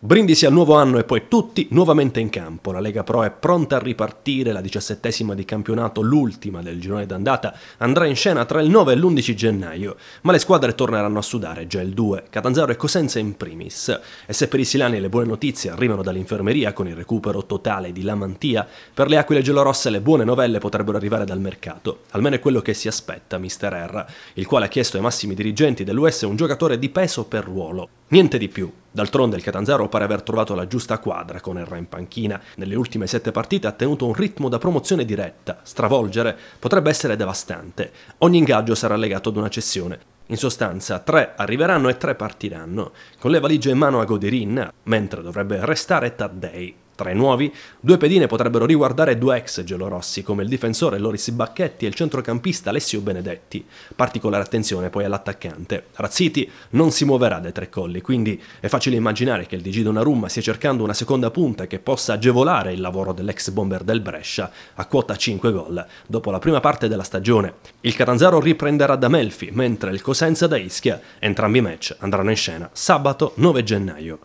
Brindisi al nuovo anno e poi tutti nuovamente in campo. La Lega Pro è pronta a ripartire, la diciassettesima di campionato, l'ultima del girone d'andata, andrà in scena tra il 9 e l'11 gennaio, ma le squadre torneranno a sudare già il 2, Catanzaro e Cosenza in primis. E se per i Silani le buone notizie arrivano dall'infermeria con il recupero totale di Lamantia, per le Aquile Gelorosse le buone novelle potrebbero arrivare dal mercato, almeno è quello che si aspetta Mister R, il quale ha chiesto ai massimi dirigenti dell'US un giocatore di peso per ruolo. Niente di più, D'altronde il Catanzaro pare aver trovato la giusta quadra con Erra in panchina. Nelle ultime sette partite ha tenuto un ritmo da promozione diretta. Stravolgere potrebbe essere devastante. Ogni ingaggio sarà legato ad una cessione. In sostanza, tre arriveranno e tre partiranno, con le valigie in mano a Goderin, mentre dovrebbe restare Taddei. Tra i nuovi, due pedine potrebbero riguardare due ex Gelo Rossi, come il difensore Loris Bacchetti e il centrocampista Alessio Benedetti. Particolare attenzione poi all'attaccante. Razziti non si muoverà dai tre colli, quindi è facile immaginare che il DG Donnarumma stia cercando una seconda punta che possa agevolare il lavoro dell'ex bomber del Brescia a quota 5 gol dopo la prima parte della stagione. Il Catanzaro riprenderà da Melfi, mentre il Cosenza da Ischia. Entrambi i match andranno in scena sabato 9 gennaio.